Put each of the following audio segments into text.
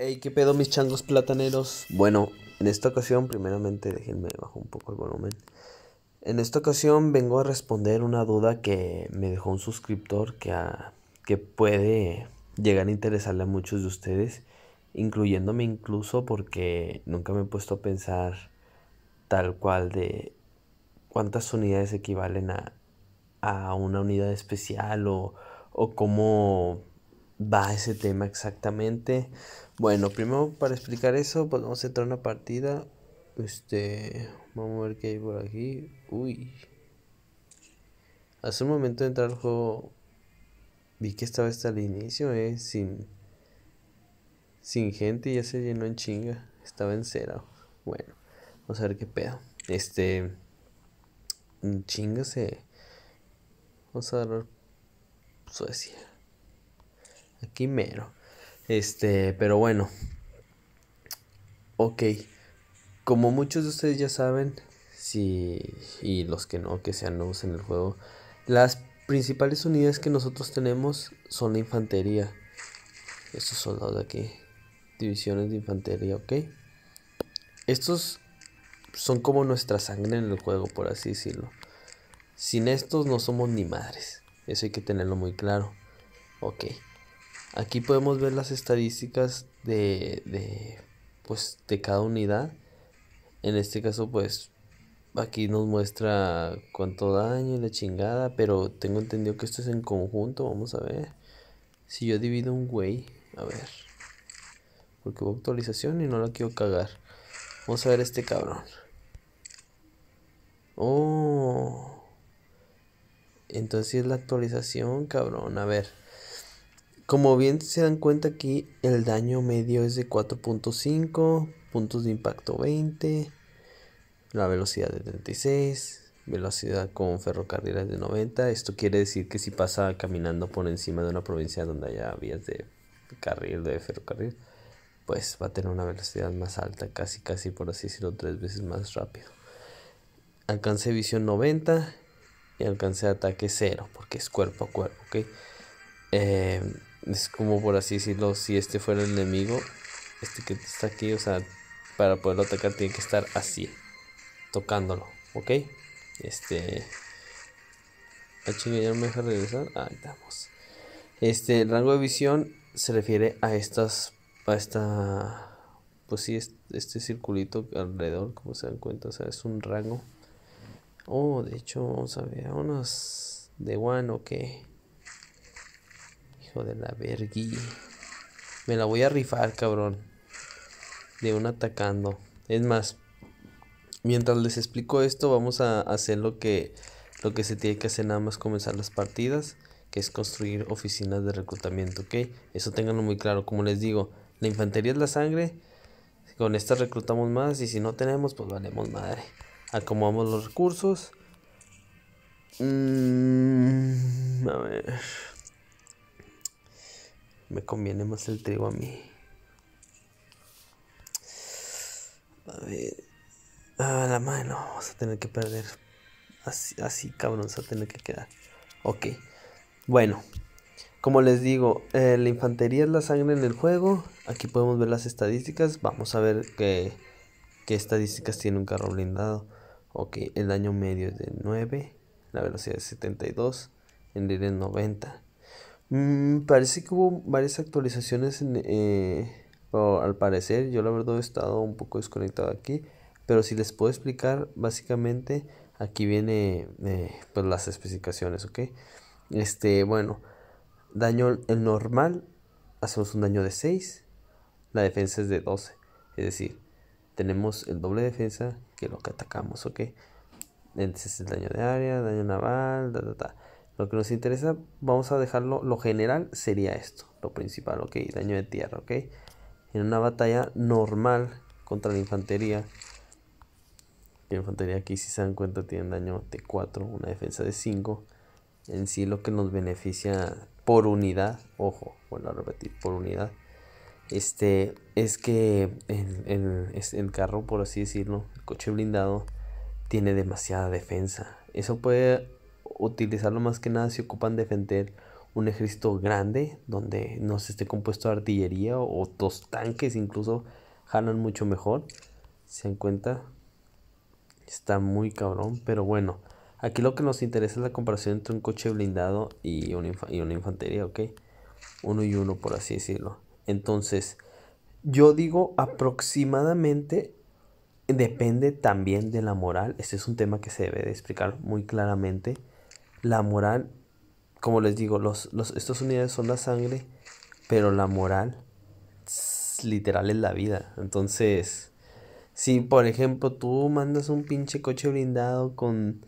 Hey, ¿qué pedo mis changos plataneros? Bueno, en esta ocasión, primeramente, déjenme bajo un poco el volumen. En esta ocasión vengo a responder una duda que me dejó un suscriptor que, que puede llegar a interesarle a muchos de ustedes, incluyéndome incluso porque nunca me he puesto a pensar tal cual de cuántas unidades equivalen a, a una unidad especial o, o cómo va ese tema exactamente? Bueno, primero para explicar eso, pues vamos a entrar a una partida. Este, vamos a ver qué hay por aquí. Uy. Hace un momento de entrar al juego vi que estaba hasta el inicio, eh, sin sin gente y ya se llenó en chinga. Estaba en cero. Bueno, vamos a ver qué pedo. Este en chinga se vamos a dar Suecia. Aquí mero. Este, pero bueno. Ok. Como muchos de ustedes ya saben, si, y los que no, que sean nuevos en el juego, las principales unidades que nosotros tenemos son la infantería. Estos soldados de aquí. Divisiones de infantería, ok. Estos son como nuestra sangre en el juego, por así decirlo. Sin estos no somos ni madres. Eso hay que tenerlo muy claro. Ok. Aquí podemos ver las estadísticas de, de, pues, de cada unidad. En este caso, pues aquí nos muestra cuánto daño y la chingada, pero tengo entendido que esto es en conjunto. Vamos a ver. Si yo divido un güey, a ver. Porque hubo actualización y no la quiero cagar. Vamos a ver este cabrón. Oh. Entonces es la actualización, cabrón. A ver. Como bien se dan cuenta aquí, el daño medio es de 4.5, puntos de impacto 20, la velocidad de 36, velocidad con ferrocarriles de 90. Esto quiere decir que si pasa caminando por encima de una provincia donde haya vías de carril, de ferrocarril, pues va a tener una velocidad más alta, casi, casi por así decirlo, tres veces más rápido. Alcance visión 90 y alcance ataque 0, porque es cuerpo a cuerpo, ¿ok? Eh, es como por así decirlo, si este fuera el enemigo, este que está aquí, o sea, para poderlo atacar tiene que estar así, tocándolo, ¿ok? Este... Ah, ya me deja regresar. Ahí estamos. Este, rango de visión se refiere a estas, a esta, pues sí, este, circulito alrededor, como se dan cuenta, o sea, es un rango. Oh, de hecho, vamos a ver, unos de one, ok. Hijo de la verguilla. Me la voy a rifar, cabrón. De un atacando. Es más, mientras les explico esto, vamos a hacer lo que, lo que se tiene que hacer nada más comenzar las partidas. Que es construir oficinas de reclutamiento, ¿ok? Eso tenganlo muy claro. Como les digo, la infantería es la sangre. Con esta reclutamos más y si no tenemos, pues valemos madre. Acomodamos los recursos. Mm, a ver. Me conviene más el trigo a mí. A ver. Ah, la mano. Vamos a tener que perder. Así, así cabrón, se a tener que quedar. Ok. Bueno. Como les digo, eh, la infantería es la sangre en el juego. Aquí podemos ver las estadísticas. Vamos a ver qué, qué estadísticas tiene un carro blindado. Ok, el daño medio es de 9. La velocidad es 72. El líder es 90. Mm, parece que hubo varias actualizaciones, eh, al parecer, yo la verdad he estado un poco desconectado aquí, pero si les puedo explicar, básicamente aquí viene eh, pues las especificaciones, ¿ok? Este, bueno, daño el normal, hacemos un daño de 6, la defensa es de 12, es decir, tenemos el doble defensa que lo que atacamos, ¿ok? Entonces el daño de área, daño naval, da lo que nos interesa, vamos a dejarlo, lo general sería esto, lo principal, ok, daño de tierra, ok. En una batalla normal contra la infantería, la infantería aquí si se dan cuenta tiene daño de 4, una defensa de 5. En sí lo que nos beneficia por unidad, ojo, vuelvo a repetir, por unidad, este, es que el, el carro, por así decirlo, el coche blindado, tiene demasiada defensa. Eso puede utilizarlo más que nada si ocupan defender un ejército grande donde no se esté compuesto de artillería o, dos tanques incluso jalan mucho mejor. Se dan cuenta. Está muy cabrón, pero bueno. Aquí lo que nos interesa es la comparación entre un coche blindado y una, y una infantería, ¿ok? Uno y uno, por así decirlo. Entonces, yo digo aproximadamente, depende también de la moral. Este es un tema que se debe de explicar muy claramente la moral, como les digo, los, los, estas unidades son la sangre, pero la moral literal es la vida. Entonces, si por ejemplo tú mandas un pinche coche blindado con,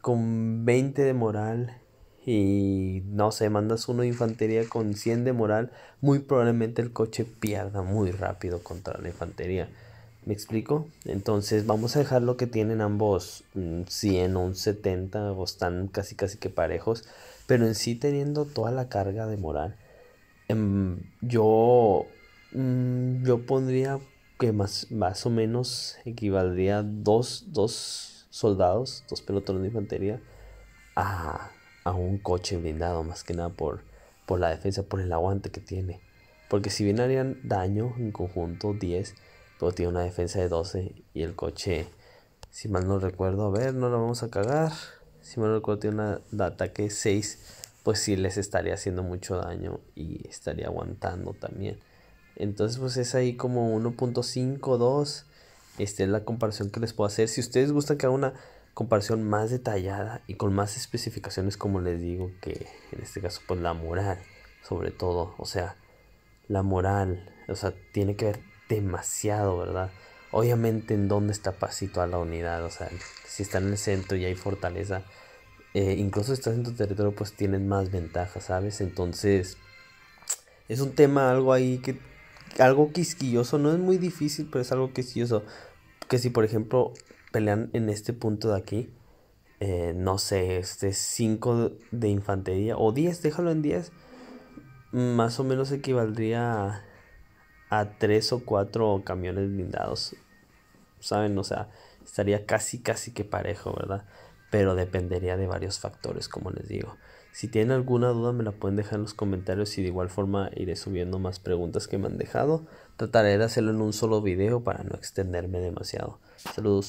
con 20 de moral y no sé, mandas uno de infantería con 100 de moral, muy probablemente el coche pierda muy rápido contra la infantería. ¿Me explico? Entonces vamos a dejar lo que tienen ambos 100 mm, o un 70 están casi casi que parejos, pero en sí teniendo toda la carga de moral, em, yo, mm, yo pondría que más, más o menos equivaldría dos, dos soldados, dos pelotones de infantería a, un coche blindado, más que nada por, por la defensa, por el aguante que tiene. Porque si bien harían daño en conjunto 10, tiene una defensa de 12 y el coche, si mal no recuerdo, a ver, no lo vamos a cagar. Si mal no recuerdo, tiene una, de ataque 6, pues sí les estaría haciendo mucho daño y estaría aguantando también. Entonces, pues es ahí como 1.52. Esta es la comparación que les puedo hacer. Si ustedes gustan que haga una comparación más detallada y con más especificaciones, como les digo, que en este caso, pues la moral, sobre todo, o sea, la moral, o sea, tiene que ver demasiado, ¿verdad? Obviamente en dónde está pasito a la unidad, o sea, si está en el centro y hay fortaleza, eh, incluso si estás en tu territorio, pues tienes más ventajas, ¿sabes? Entonces, es un tema algo ahí que, algo quisquilloso, no es muy difícil, pero es algo quisquilloso. Que si, por ejemplo, pelean en este punto de aquí, eh, no sé, este 5 de infantería o 10, déjalo en 10, más o menos equivaldría a a tres o cuatro camiones blindados. ¿Saben? O sea, estaría casi, casi que parejo, ¿verdad? Pero dependería de varios factores, como les digo. Si tienen alguna duda me la pueden dejar en los comentarios y de igual forma iré subiendo más preguntas que me han dejado. Trataré de hacerlo en un solo video para no extenderme demasiado. Saludos.